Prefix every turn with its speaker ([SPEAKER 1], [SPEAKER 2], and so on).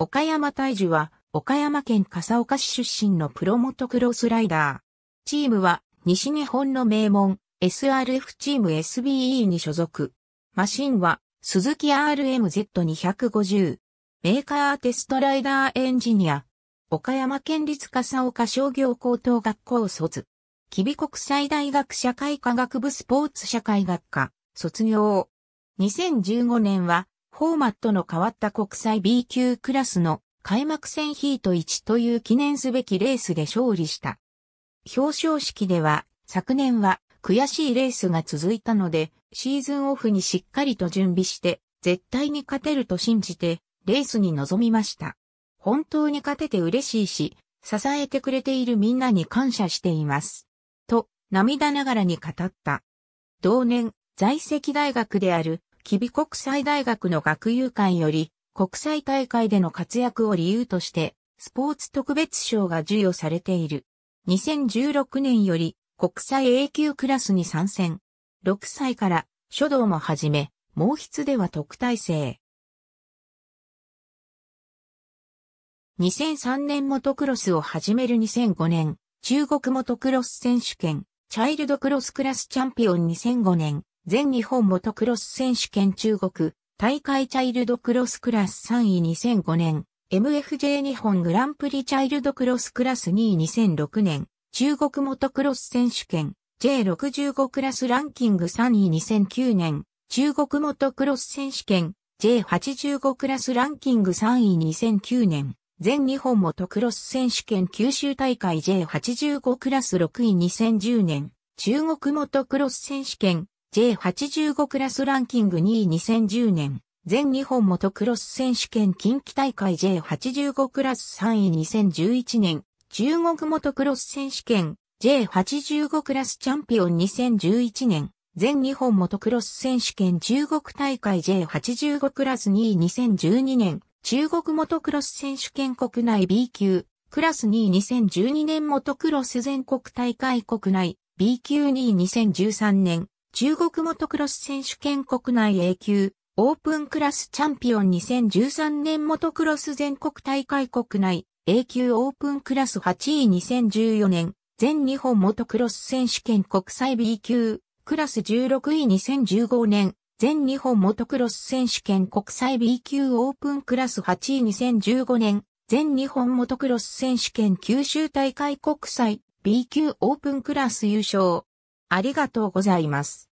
[SPEAKER 1] 岡山大樹は、岡山県笠岡市出身のプロモトクロスライダー。チームは、西日本の名門、SRF チーム SBE に所属。マシンは、鈴木 RMZ250。メーカーテストライダーエンジニア。岡山県立笠岡商業高等学校卒。吉備国際大学社会科学部スポーツ社会学科、卒業。2015年は、フォーマットの変わった国際 B 級クラスの開幕戦ヒート1という記念すべきレースで勝利した。表彰式では、昨年は悔しいレースが続いたので、シーズンオフにしっかりと準備して、絶対に勝てると信じて、レースに臨みました。本当に勝てて嬉しいし、支えてくれているみんなに感謝しています。と、涙ながらに語った。同年、在籍大学である吉備国際大学の学友会より、国際大会での活躍を理由として、スポーツ特別賞が授与されている。2016年より、国際 A 級クラスに参戦。6歳から書道も始め、毛筆では特待生。2003年モトクロスを始める2005年、中国モトクロス選手権、チャイルドクロスクラスチャンピオン2005年、全日本モトクロス選手権中国大会チャイルドクロスクラス3位2005年、MFJ 日本グランプリチャイルドクロスクラス2位2006年、中国モトクロス選手権 J65 クラスランキング3位2009年、中国モトクロス選手権 J85 クラスランキング3位2009年、全日本モトクロス選手権九州大会 J85 クラス6位2010年、中国モトクロス選手権 J85 クラスランキング2位2010年、全日本モトクロス選手権近畿大会 J85 クラス3位2011年、中国モトクロス選手権 J85 クラスチャンピオン2011年、全日本モトクロス選手権中国大会 J85 クラス2位2012年、中国モトクロス選手権国内 B 級、クラス2位2012年モトクロス全国大会国内 B 級2位2013年、中国モトクロス選手権国内 A 級、オープンクラスチャンピオン2013年モトクロス全国大会国内 A 級オープンクラス8位2014年、全日本モトクロス選手権国際 B 級、クラス16位2015年、全日本モトクロス選手権国際 B 級オープンクラス8位2015年、全日本モトクロス選手権九州大会国際 B 級オープンクラス優勝。ありがとうございます。